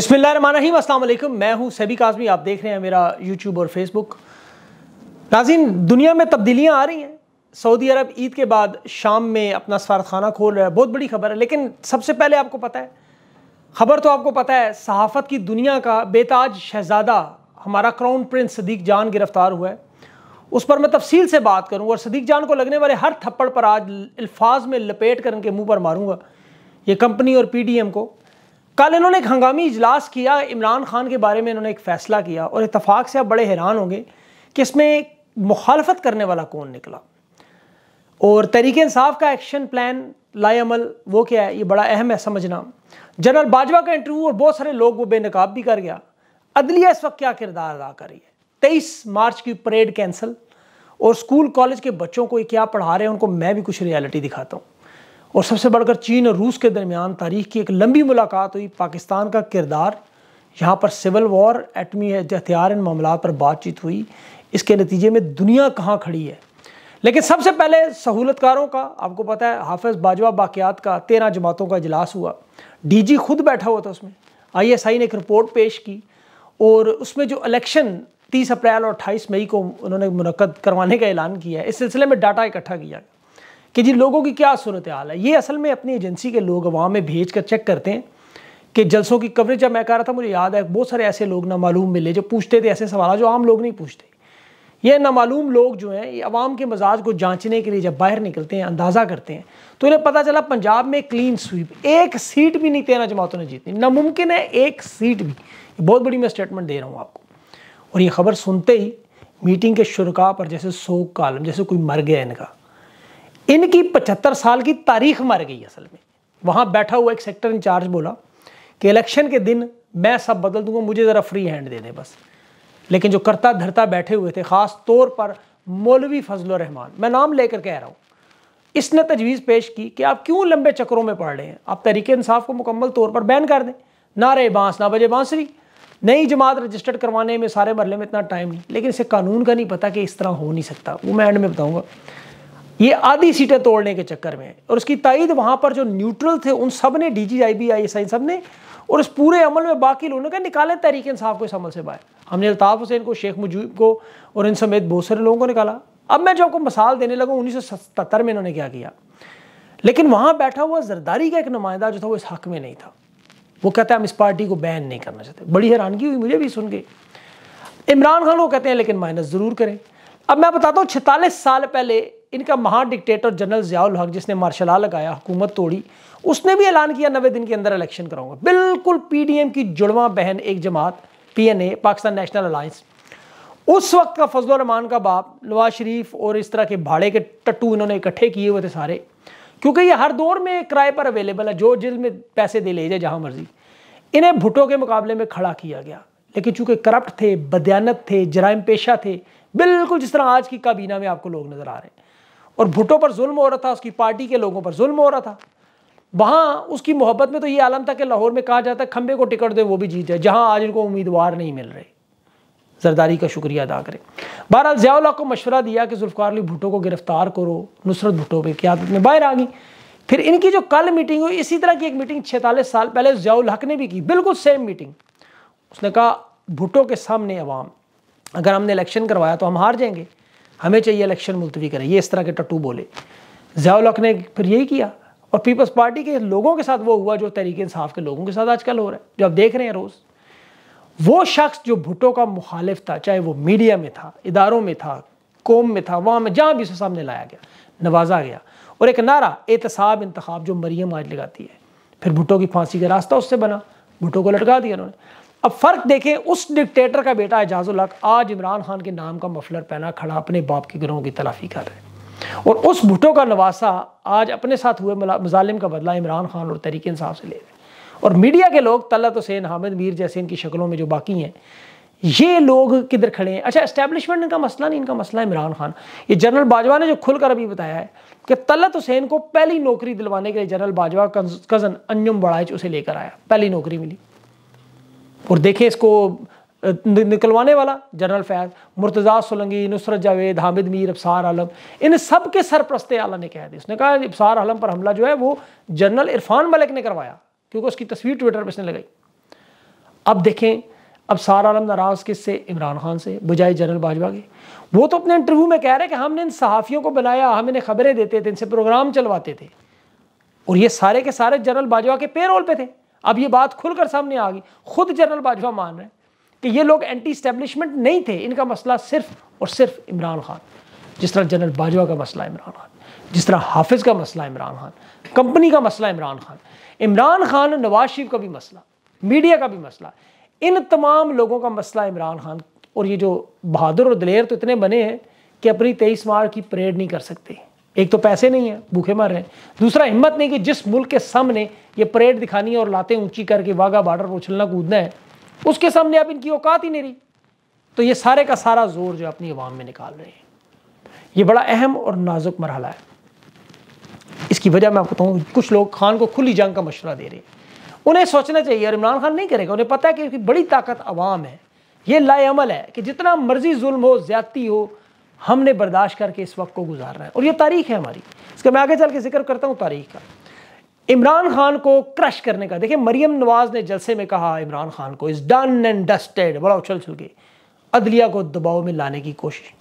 बिस्मिल्लाम अस्सलाम मैं हूँ सभी काजमी आप देख रहे हैं मेरा यूट्यूब और फेसबुक नाजीन दुनिया में तब्दीलियाँ आ रही हैं सऊदी अरब ईद के बाद शाम में अपना सफारतखाना खोल रहा है बहुत बड़ी खबर है लेकिन सबसे पहले आपको पता है खबर तो आपको पता है सहाफ़त की दुनिया का बेताज शहज़ादा हमारा क्राउन प्रिंस सदीक जान गिरफ़्तार हुआ है उस पर मैं तफसील से बात करूँ और सदीक जान को लगने वाले हर थप्पड़ पर आज अल्फाज में लपेट कर उनके मुँह पर मारूँगा ये कंपनी और पी डी एम को कल इन्होंने एक हंगामी इजलास किया इमरान खान के बारे में इन्होंने एक फ़ैसला किया और इतफाक़ से आप बड़े हैरान होंगे कि इसमें मुखालफत करने वाला कौन निकला और तहरीक इंसाफ का एक्शन प्लान लाएमल वो क्या है ये बड़ा अहम है समझना जनरल बाजवा का इंटरव्यू और बहुत सारे लोग वो बेनकाब भी कर गया अदलिया इस वक्त क्या किरदार अदा कर रही है तेईस मार्च की परेड कैंसिल और स्कूल कॉलेज के बच्चों को ये क्या पढ़ा रहे हैं उनको मैं भी कुछ रियलिटी दिखाता हूँ और सबसे बढ़कर चीन और रूस के दरमियान तारीख की एक लंबी मुलाकात हुई पाकिस्तान का किरदार यहाँ पर सिविल वॉर एटमी हथियार इन मामला पर बातचीत हुई इसके नतीजे में दुनिया कहाँ खड़ी है लेकिन सबसे पहले सहूलतकारों का आपको पता है हाफिज बाजवा बाकियात का तेरह जमातों का इजलास हुआ जी खुद बैठा हुआ था उसमें आई ने एक रिपोर्ट पेश की और उसमें जो इलेक्शन 30 अप्रैल और 28 मई को उन्होंने मुनद करवाने का ऐलान किया है इस सिलसिले में डाटा इकट्ठा किया गया कि जी लोगों की क्या सूरत हाल है ये असल में अपनी एजेंसी के लोग वहाँ में भेज कर चेक करते हैं कि जलसों की कवरेज जब मैं कह रहा था मुझे याद है बहुत सारे ऐसे लोग मालूम मिले जो पूछते थे ऐसे सवाल जो आम लोग नहीं पूछते ये नामालूम लोग जो हैं ये आवाम के मजाज को जांचने के लिए जब बाहर निकलते हैं अंदाज़ा करते हैं तो इन्हें पता चला पंजाब में क्लीन स्वीप एक सीट भी नहीं तेरह जमातों ने जीतनी नामुमकिन है एक सीट भी बहुत बड़ी मैं स्टेटमेंट दे रहा हूँ आपको और ये खबर सुनते ही मीटिंग के शुरुआ पर जैसे सो कालम जैसे कोई मर गया इनका इनकी पचहत्तर साल की तारीख मर गई असल में वहां बैठा हुआ एक सेक्टर इंचार्ज बोला कि इलेक्शन के दिन मैं सब बदल दूंगा मुझे ज़रा फ्री हैंड दे दे बस लेकिन जो करता धरता बैठे हुए थे ख़ास तौर पर मौलवी फजल रहमान मैं नाम लेकर कह रहा हूँ इसने तजवीज़ पेश की कि आप क्यों लंबे चक्करों में पड़ रहे हैं आप तरीके इंसाफ को मुकम्मल तौर पर बैन कर दें ना रहे बांस ना बजे बांसरी नई जमात रजिस्टर्ड करवाने में सारे मरले में इतना टाइम नहीं लेकिन इसे कानून का नहीं पता कि इस तरह हो नहीं सकता वो मैं एंड में बताऊँगा ये आधी सीटें तोड़ने के चक्कर में और उसकी तइद वहां पर जो न्यूट्रल थे उन सब ने D G I B I S I सब ने और इस पूरे अमल में बाकी लोगों ने कहा निकाले तहरीक इंसाफ को इस अमल से बाहर हमने अल्ताफ़ हुसैन को शेख मुजीब को और इन समेत बहुत सारे लोगों को निकाला अब मैं जो आपको मिसाल देने लगा उन्नीस सौ में इन्होंने क्या किया लेकिन वहाँ बैठा हुआ जरदारी का एक नुमाइंदा जो था वो इस हक में नहीं था वो कहता है हम इस पार्टी को बैन नहीं करना चाहते बड़ी हैरानगी हुई मुझे भी सुन के इमरान खान को कहते हैं लेकिन माइनस ज़रूर करें अब मैं बताता हूँ छतालीस साल पहले इनका महा डिक्टेटर जनरल ज़ियाउल हक जिसने मार्शल आ लगाया हुकूमत तोड़ी उसने भी ऐलान किया नबे दिन के अंदर इलेक्शन कराऊंगा बिल्कुल पीडीएम की जुड़वा बहन एक जमात पीएनए पाकिस्तान नेशनल अलायंस उस वक्त का फजल रहमान का बाप नवाज शरीफ और इस तरह के भाड़े के टट्टू इन्होंने इकट्ठे किए हुए थे सारे क्योंकि ये हर दौर में किराए पर अवेलेबल है जो जिल में पैसे दे ले जाए जहाँ मर्जी इन्हें भुटो के मुकाबले में खड़ा किया गया लेकिन चूंकि करप्ट थे बदयानत थे जराइम पेशा थे बिल्कुल जिस तरह आज की काबीना में आपको लोग नज़र आ रहे हैं और भुटो पर जुल्म हो रहा था उसकी पार्टी के लोगों पर जुल्म हो रहा था वहाँ उसकी मोहब्बत में तो ये आलम था कि लाहौर में कहा जाता है खंबे को टिकट दे वो भी जीत जाए जहाँ आज इनको उम्मीदवार नहीं मिल रहे जरदारी का शुक्रिया अदा करें बहरहाल ज़ियाला को मशवरा दिया कि जुल्फ़ार अली भुटो को गिरफ़्तार करो नुसरत भुटो पर क्यादत में बाहर आ गई फिर इनकी जो कल मीटिंग हुई इसी तरह की एक मीटिंग छैतालीस साल पहले ज़ियाल हक ने भी की बिल्कुल सेम मीटिंग उसने कहा भुटो के सामने अवाम अगर हमने इलेक्शन करवाया तो हम हार जाएंगे हमें चाहिए इलेक्शन मुलतवी करें ये इस तरह के टट्टू बोले जियाउल ने फिर यही किया और पीपल्स पार्टी के लोगों के साथ वो हुआ जो तरीके इंसाफ के लोगों के साथ आजकल हो रहा है जो आप देख रहे हैं रोज़ वो शख्स जो भुटो का मुखालिफ था चाहे वो मीडिया में था इदारों में था कौम में था वहाँ में जहाँ भी उसे सामने लाया गया नवाजा गया और एक नारा एहतसाब इंतखब जो मरियम आज लगाती है फिर भुटो की फांसी का रास्ता उससे बना भुटो को लटका दिया उन्होंने अब फ़र्क देखें उस डिक्टेटर का बेटा एजाजुल्क आज इमरान खान के नाम का मफलर पहना खड़ा अपने बाप के ग्रहों की तलाफी कर रहे हैं और उस भुटो का नवासा आज अपने साथ हुए मुजालिम का बदला इमरान खान और तरीके इंसाफ से ले रहे हैं और मीडिया के लोग तलत हुसैन हामिद मीर जैसे इनकी शक्लों में जो बाकी हैं ये लोग किधर खड़े हैं अच्छा इस्टेब्लिशमेंट इनका मसला नहीं इनका मसला इमरान खान ये जनरल बाजवा ने जो खुलकर अभी बताया है कि तलत हुसैन को पहली नौकरी दिलवाने के लिए जनरल बाजवा कज़न अंजुम बड़ाइच उसे लेकर आया पहली नौकरी मिली और देखें इसको निकलवाने वाला जनरल फैज मुर्तज़ा सोलंगी नुसरत जावेद हामिद मीर अबसार आलम इन सब के सरप्रस्ते आला ने कह दिया उसने कहा अबसार आलम पर हमला जो है वो जनरल इरफान मलिक ने करवाया क्योंकि उसकी तस्वीर ट्विटर पर इसने लगाई अब देखें अबसार आलम नाराज़ किससे इमरान खान से बुझाए जनरल बाजवा के वो तो अपने इंटरव्यू में कह रहे हैं कि हमने इन सहाफ़ियों को बनाया हम इन्हें खबरें देते थे इनसे प्रोग्राम चलवाते थे और ये सारे के सारे जनरल बाजवा के पेरोल पे थे अब ये बात खुलकर सामने आ गई खुद जनरल बाजवा मान रहे हैं कि ये लोग एंटी स्टैब्लिशमेंट नहीं थे इनका मसला सिर्फ और सिर्फ इमरान खान जिस तरह जनरल बाजवा का मसला इमरान खान जिस तरह हाफिज़ का मसला इमरान खान कंपनी का मसला इमरान खान इमरान खान नवाज शरीफ का भी मसला मीडिया का भी मसला इन तमाम लोगों का मसला इमरान खान और ये जो बहादुर और दलेर तो इतने बने हैं कि अपनी तेईस मार्च की परेड नहीं कर सकते एक तो पैसे नहीं है भूखे मर रहे हैं दूसरा हिम्मत नहीं कि जिस मुल्क के सामने ये परेड दिखानी है और लाते ऊंची करके वाघा बॉर्डर पर उछलना कूदना है उसके सामने आप इनकी औकात ही नहीं रही तो ये सारे का सारा जोर जो अपनी आवाम में निकाल रहे हैं ये बड़ा अहम और नाजुक मरहला है इसकी वजह मैं आपको बताऊँ कुछ लोग खान को खुली जंग का मशवरा दे रहे हैं उन्हें सोचना चाहिए और इमरान खान नहीं करेगा उन्हें पता है कि बड़ी ताकत आवाम है ये लाएमल है कि जितना मर्जी जुल्म हो ज्यादती हो हमने बर्दाश्त करके इस वक्त को गुजारना है और ये तारीख है हमारी इसका मैं आगे चल के जिक्र करता हूँ तारीख का इमरान खान को क्रश करने का देखिए मरियम नवाज ने जलसे में कहा इमरान खान को इज़ डन एंड डस्टेड बड़ा उछल छुल के अदलिया को दबाव में लाने की कोशिश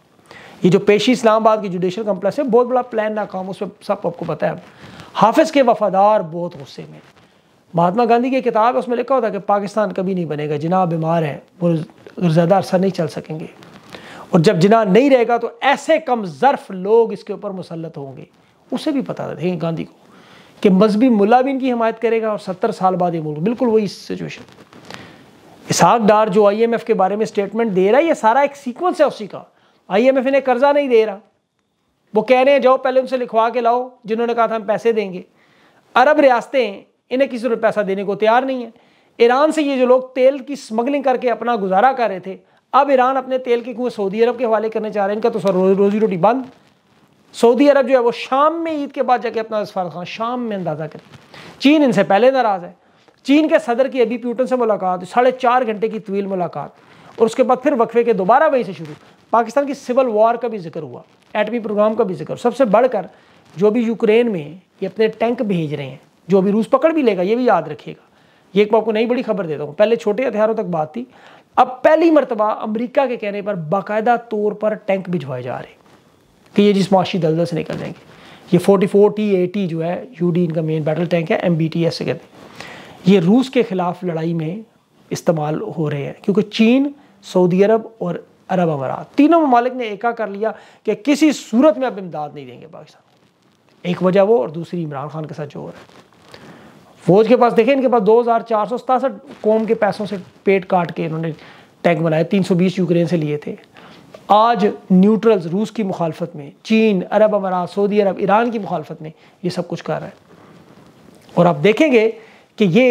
ये जो पेशी इस्लामाबाद की जुडिशल कम्प्लेक्स है बहुत बड़ा प्लान नाकाम उस पर सब आपको पता है हाफिज़ के वफादार बहुत गुस्से में महात्मा गांधी की किताब है उसमें लिखा होता है कि पाकिस्तान कभी नहीं बनेगा जिनाब बीमार हैं वो ज़्यादा अरसा नहीं चल सकेंगे और जब जिना नहीं रहेगा तो ऐसे कम ज़र्फ लोग इसके ऊपर मुसलत होंगे उसे भी पता देंगे गांधी को कि मजहबी मुला भी इनकी हमायत करेगा और सत्तर साल बाद ये मुल्क बिल्कुल वही सिचुएशन इसहाक डार जो आईएमएफ के बारे में स्टेटमेंट दे रहा है ये सारा एक सीक्वेंस है उसी का एफ इन्हें कर्जा नहीं दे रहा वो कह रहे हैं जाओ पहले उनसे लिखवा के लाओ जिन्होंने कहा था हम पैसे देंगे अरब रियासतें इन्हें किसी पैसा देने को तैयार नहीं है ईरान से ये जो लोग तेल की स्मगलिंग करके अपना गुजारा कर रहे थे अब ईरान अपने तेल के कुएं सऊदी अरब के हवाले करने चाह रहे हैं इनका तो सर रोजी रोटी बंद सऊदी अरब जो है वो शाम में ईद के बाद जाके अपना इसफार खान शाम में अंदाज़ा करें चीन इनसे पहले नाराज़ है चीन के सदर की अभी प्यूटन से मुलाकात साढ़े चार घंटे की तवील मुलाकात और उसके बाद फिर वक्फे के दोबारा वहीं से शुरू पाकिस्तान की सिविल वॉर का भी जिक्र हुआ एटमी प्रोग्राम का भी जिक्र सबसे बढ़कर जो भी यूक्रेन में ये अपने टैंक भेज रहे हैं जो अभी रूस पकड़ भी लेगा ये भी याद रखेगा ये एक आपको नई बड़ी खबर देता हूँ पहले छोटे हथियारों तक बात थी अब पहली मरतबा अमरीका के कहने पर बाकायदा तौर पर टैंक भिजवाए जा रहे कि ये जिस माशी दलदल से निकल जाएंगे ये forty four T A T जो है यू डी इनका मेन बैटल टैंक है एम बी टी एस से कहते हैं ये रूस के ख़िलाफ़ लड़ाई में इस्तेमाल हो रहे हैं क्योंकि चीन सऊदी अरब और अरब अमारात तीनों ममालिक ने एका कर लिया कि किसी सूरत में अब इमदाद नहीं देंगे पाकिस्तान एक वजह वो और दूसरी इमरान खान के साथ जो हो रहा है फौज के पास देखें इनके पास दो हज़ार चार सौ सतासठ कौम के पैसों से पेट काट के इन्होंने टैंक बनाए तीन सौ बीस यूक्रेन से लिए थे आज न्यूट्रल्स रूस की मुखालफत में चीन अरब अमारात सऊदी अरब ईरान की मुखालफत में ये सब कुछ कर रहा है और आप देखेंगे कि ये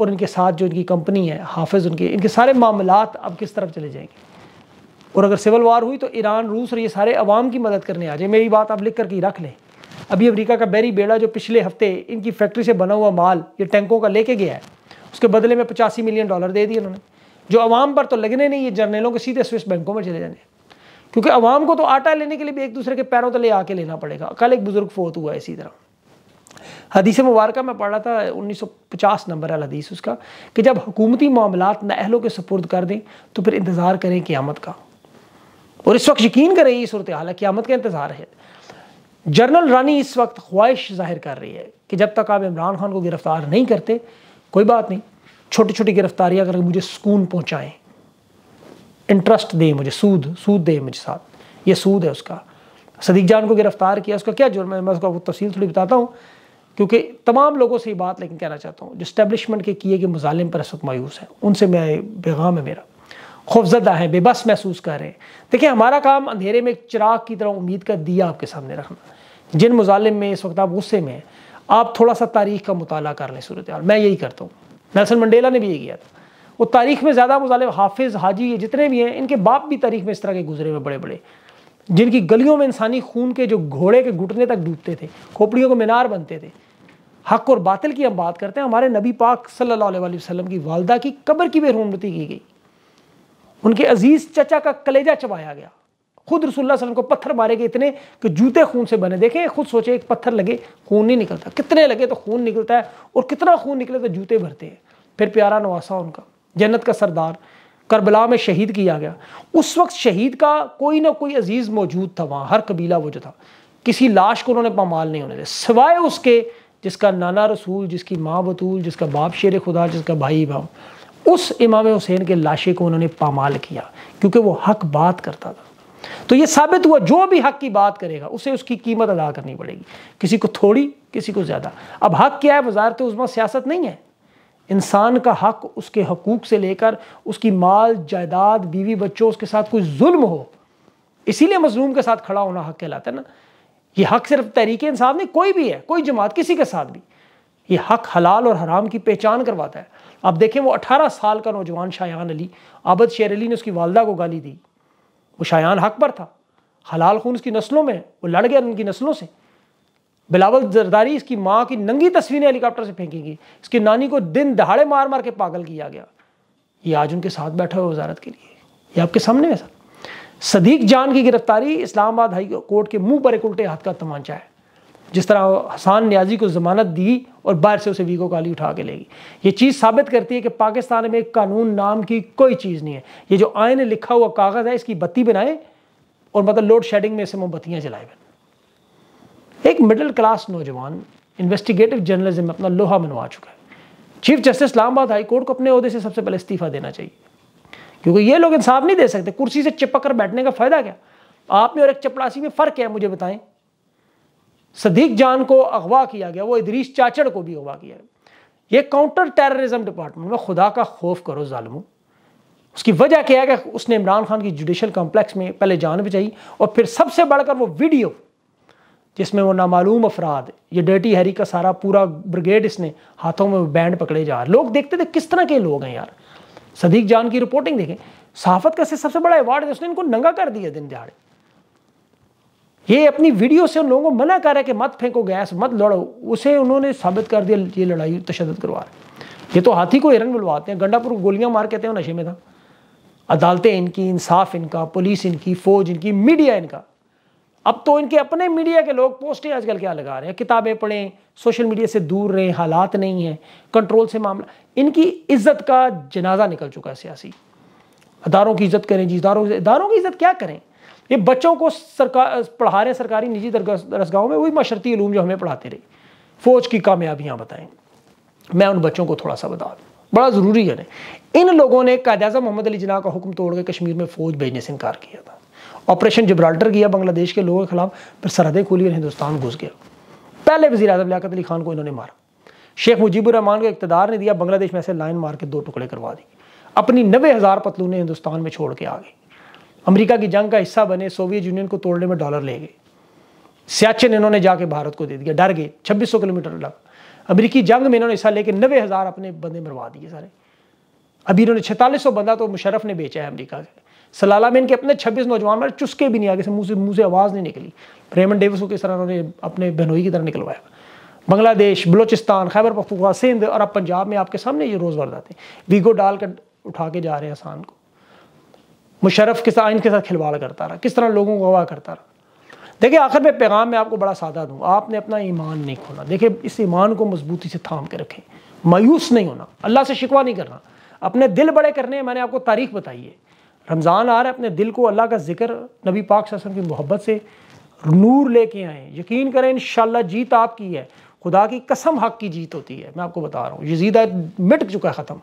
और इनके साथ जो इनकी कंपनी है हाफिज उनके इनके सारे मामला अब किस तरफ चले जाएंगे और अगर सिविल वार हुई तो ईरान रूस और ये सारे अवाम की मदद करने आ जाए मेरी बात आप लिख करके रख लें अभी अमेरिका का बैरी बेड़ा जो पिछले हफ्ते इनकी फैक्ट्री से बना हुआ माल ये टैंकों का लेके गया है उसके बदले में पचासी मिलियन डॉलर दे दिए उन्होंने जो आवाम पर तो लगने नहीं ये जर्नलों के सीधे स्विस बैंकों में चले जाने क्योंकि आवाम को तो आटा लेने के लिए भी एक दूसरे के पैरों तले आके लेना पड़ेगा कल एक बुज़ुर्ग फोत हुआ इसी तरह हदीस मुबारक में पढ़ रहा था 1950 नंबर अल हदीस उसका कि जब हुकूमती मामला नहलों के सपुर्द कर दें तो फिर इंतज़ार करें क़्यामत का और इस वक्त यकीन करें ये सूरत हाल है क़्यामत का इंतज़ार है जनरल रानी इस वक्त ख्वाहिश जाहिर कर रही है कि जब तक आप इमरान खान को गिरफ्तार नहीं करते कोई बात नहीं छोटी छोटी गिरफ्तारियाँ करके मुझे सुकून पहुंचाएं इंटरेस्ट दें मुझे सूद सूद दें मुझे साथ ये सूद है उसका सदीक जान को गिरफ्तार किया उसका क्या जुर्म है मैं उसका तफसील थोड़ी बताता हूँ क्योंकि तमाम लोगों से ये बात लेकिन कहना चाहता हूँ जो स्टैब्लिशमेंट के किए गए मुजालिम पर इस वक्त मायूस है उनसे मैं पैगाम है मेरा खौफजदा हैं बेबस महसूस कर रहे हैं देखिए हमारा काम अंधेरे में एक चिराग की तरह उम्मीद का दिया आपके सामने रखना जिन मुजालिम में इस वक्त आप गुस्से में आप थोड़ा सा तारीख का मुताल कर लें सूरत मैं यही करता हूँ नेल्सन मंडेला ने भी यही किया था वो तारीख में ज़्यादा मुजालिम हाफिज़ हाजी ये जितने भी हैं इनके बाप भी तारीख में इस तरह के गुजरे हुए बड़े बड़े जिनकी गलियों में इंसानी खून के जो घोड़े के घुटने तक डूबते थे खोपड़ियों को मीनार बनते थे हक और बातिल की हम बात करते हैं हमारे नबी पाक सल्लल्लाहु अलैहि वसल्लम की वालदा की कब्र की भी की गई उनके अजीज चचा का कलेजा चबाया गया खुद रसुल्ला सलम को पत्थर मारे गए इतने कि जूते खून से बने देखें खुद सोचे एक पत्थर लगे खून नहीं निकलता कितने लगे तो खून निकलता है और कितना खून निकले तो जूते भरते हैं फिर प्यारा नवासा उनका जन्नत का सरदार करबला में शहीद किया गया उस वक्त शहीद का कोई ना कोई अजीज़ मौजूद था वहाँ हर कबीला वो जो था किसी लाश को उन्होंने पामाल नहीं होने दिया सिवाय उसके जिसका नाना रसूल जिसकी माँ बतूल जिसका बाप शेर खुदा जिसका भाई भाव उस इमाम हुसैन के लाशे को उन्होंने पामाल किया क्योंकि वो हक बात करता था तो ये साबित हुआ जो भी हक की बात करेगा उसे उसकी कीमत अदा करनी पड़ेगी किसी को थोड़ी किसी को ज़्यादा अब हक क्या है वजारत तो उजमा सियासत नहीं है इंसान का हक उसके हकूक़ से लेकर उसकी माल जायदाद बीवी बच्चों उसके साथ कोई जुल्म हो इसीलिए मजलूम के साथ खड़ा होना हक कहलाता है ना ये हक सिर्फ तहरीक इंसाफ नहीं कोई भी है कोई जमात किसी के साथ भी ये हक हलाल और हराम की पहचान करवाता है अब देखें वो 18 साल का नौजवान शायान अली आबद शेर अली ने उसकी वालदा को गाली दी वो शायान हक पर था हलाल खून उसकी नस्लों में वो लड़ गया उनकी नस्लों से बिलावल जरदारी इसकी माँ की नंगी तस्वीरें हेलीकॉप्टर से फेंकी गई इसकी नानी को दिन दहाड़े मार मार के पागल किया गया ये आज उनके साथ बैठा हुआ वजारत के लिए ये आपके सामने है सर सदीक जान की गिरफ्तारी इस्लामाबाद हाई कोर्ट के मुंह पर एक उल्टे हाथ का तमांचा है जिस तरह हसान न्याजी को ज़मानत दी और बाहर से उसे वीगो काली उठा के लेगी ये चीज़ साबित करती है कि पाकिस्तान में कानून नाम की कोई चीज़ नहीं है ये जो आयन लिखा हुआ कागज़ है इसकी बत्ती बनाएं और मतलब लोड शेडिंग में इसे मोमबत्तियाँ जलाए बन एक मिडिल क्लास नौजवान इन्वेस्टिगेटिव जर्नलिज्म में अपना लोहा मनवा चुका है chief justice Islamabad high court को अपने अहदे से सबसे पहले इस्तीफा देना चाहिए क्योंकि ये लोग इंसाफ नहीं दे सकते कुर्सी से चिपक कर बैठने का फ़ायदा क्या आप में और एक चपड़ासी में फ़र्क है मुझे बताएं सदीक जान को अगवा किया गया वो इदरीस चाचड़ को भी अगवा किया गया ये काउंटर टेररिज्म डिपार्टमेंट में खुदा का खौफ करो ालमो उसकी वजह क्या है कि उसने इमरान खान की जुडिशल कॉम्प्लेक्स में पहले जान बचाई और फिर सबसे बढ़कर वो वीडियो जिसमें वो नामालूम अफराद ये डर्टी हैरी का सारा पूरा ब्रिगेड इसने हाथों में बैंड पकड़े जा रहे लोग देखते थे किस तरह के लोग हैं यार सदीक जान की रिपोर्टिंग देखें सहाफत का सबसे बड़ा अवार्ड है उसने इनको नंगा कर दिया दिन दिहाड़े ये अपनी वीडियो से उन लोगों को मना कर रहा है कि मत फेंको गैस मत लड़ो उसे उन्होंने साबित कर दिया ये लड़ाई तशद करवा रहे ये तो हाथी को हिरन बुलवाते हैं गंडापुर को गोलियां मार कहते हैं नशे में था अदालतें इनकी इंसाफ इनका पुलिस इनकी फौज इनकी मीडिया इनका अब तो इनके अपने मीडिया के लोग पोस्टें आजकल क्या लगा रहे हैं किताबें पढ़ें सोशल मीडिया से दूर रहें हालात नहीं हैं कंट्रोल से मामला इनकी इज्जत का जनाजा निकल चुका है सियासी अदारों की इज्जत करें जी इदारों इदारों की इज्जत क्या करें ये बच्चों को सरकार पढ़ा रहे सरकारी निजी दरसगाहों में वही मशरती लूम जो हमें पढ़ाते रहे फ़ौज की कामयाबियाँ बताएं मैं उन बच्चों को थोड़ा सा बता दूँ बड़ा ज़रूरी है इन लोगों ने कायद अजम मोहम्मद अली जना का हुक्म तोड़ के कश्मीर में फ़ौज भेजने से इनकार किया था ऑपरेशन जब्राल्टर किया बांग्लादेश के लोगों के खिलाफ फिर सरहदें खोली और हिंदुस्तान घुस गया पहले वजी अजम लियात अली खान को इन्होंने मारा शेख मुजीबुररहमान को इकतदार ने दिया बांग्लादेश में ऐसे लाइन मार के दो टुकड़े करवा दिए अपनी नबे हज़ार पतलूने हिंदुस्तान में छोड़ के आ गई अमेरिका की जंग का हिस्सा बने सोवियत यूनियन को तोड़ने में डॉलर ले गए सियाचिन इन्होंने जाके भारत को दे दिया डर गए 2600 किलोमीटर लग अमेरिकी जंग में इन्होंने हिस्सा लेके नबे हज़ार अपने बंदे मरवा दिए सारे अभी इन्होंने छतालीस सौ बंदा तो मुशरफ ने बेचा है अमरीका से सलाला में इनके अपने छब्बीस नौजवान मारे चुस्के भी नहीं आगे से मुँह से मुँह से आवाज़ नहीं निकली रेमन डेविस को किस तरह उन्होंने अपने बहनोई की तरह निकलवाया बांग्लादेश बलोचिस्तान खैबर पखतूखा सिंध और अब पंजाब में आपके सामने ये रोज़ थे वीगो डालकर उठा के जा रहे हैं आसान को मुशरफ के साथ आइन के साथ खिलवाड़ करता रहा किस तरह लोगों को अगवा करता रहा देखिए आखिर में पैगाम में आपको बड़ा सादा दूँ आपने अपना ईमान नहीं खोना देखिए इस ईमान को मजबूती से थाम के रखें मायूस नहीं होना अल्लाह से शिकवा नहीं करना अपने दिल बड़े करने हैं मैंने आपको तारीख बताई है रमज़ान आ रहा है अपने दिल को अल्लाह का जिक्र नबी पाक सल्लल्लाहु अलैहि की मोहब्बत से नूर लेके आएँ यकीन करें इन जीत आपकी है खुदा की कसम हक की जीत होती है मैं आपको बता रहा हूँ ये जीदा मिट चुका है ख़त्म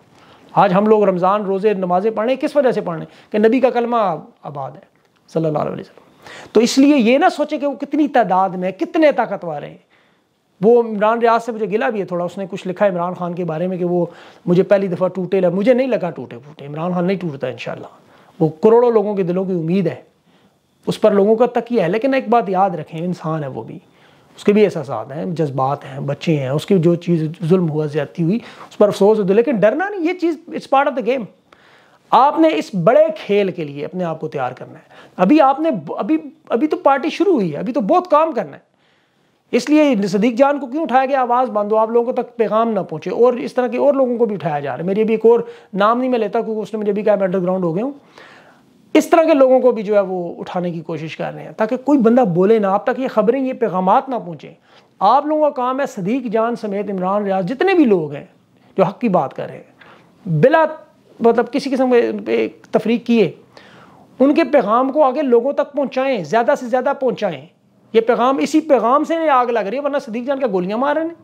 आज हम लोग रमज़ान रोज़े नमाज़ें पढ़ रहे किस वजह से पढ़ रहे कि नबी का कलमा आबाद है सल्ला वसल्लम तो इसलिए ये ना सोचे कि वो कितनी तादाद में कितने ताकतवर हैं वो इमरान रियाज से मुझे गिला भी है थोड़ा उसने कुछ लिखा इमरान खान के बारे में कि वो मुझे पहली दफ़ा टूटे लगा मुझे नहीं लगा टूटे फूटे इमरान खान नहीं टूटता इन वो करोड़ों लोगों के दिलों की उम्मीद है उस पर लोगों का तकिया है लेकिन एक बात याद रखें इंसान है वो भी उसके भी एहसास हैं जज्बात हैं बच्चे हैं उसकी जो चीज़ जुल्म हुआ ज्यादा हुई उस पर अफसोस होते लेकिन डरना नहीं ये चीज़ it's part of the game आपने इस बड़े खेल के लिए अपने आप को तैयार करना है अभी आपने अभी अभी तो पार्टी शुरू हुई है अभी तो बहुत काम करना है इसलिए सदीक जान को क्यों उठाया गया आवाज़ बंद हो आप लोगों तक पैगाम ना पहुंचे और इस तरह के और लोगों को भी उठाया जा रहा है मेरी अभी एक और नाम नहीं मैं लेता क्योंकि उसने मुझे भी कहा मैं अंडरग्राउंड हो गया हूँ इस तरह के लोगों को भी जो है वो उठाने की कोशिश कर रहे हैं ताकि कोई बंदा बोले ना आप तक ये खबरें ये पैगाम ना पहुँचें आप लोगों का काम है सदीक जान समेत इमरान रियाज जितने भी लोग हैं जो हक की बात कर रहे हैं बिला मतलब किसी किस्म के तफरीक किए उनके पैगाम को आगे लोगों तक पहुँचाएँ ज़्यादा से ज़्यादा पहुँचाएँ ये पैगाम इसी पैगाम से आग लग रही है वरना सदीक जान का गोलियाँ मार रहे हैं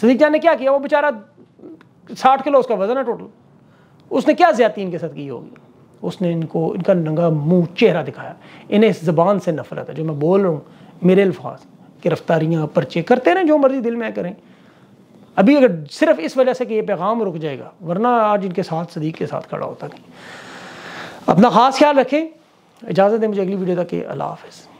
सदीक जान ने क्या किया वो बेचारा साठ किलो उसका वजन है टोटल उसने क्या ज्यादा इनके साथ की होगी उसने इनको इनका नंगा मुंह चेहरा दिखाया इन्हें इस ज़बान से नफरत है जो मैं बोल रहा हूँ मेरे अल्फाज गिरफ्तारियाँ पर्चे करते रहें जो मर्ज़ी दिल में करें अभी अगर सिर्फ इस वजह से कि ये पैगाम रुक जाएगा वरना आज इनके साथ सदीक के साथ खड़ा होता नहीं अपना ख़ास ख्याल रखें इजाज़त है मुझे अगली वीडियो तक के अला हाफिज़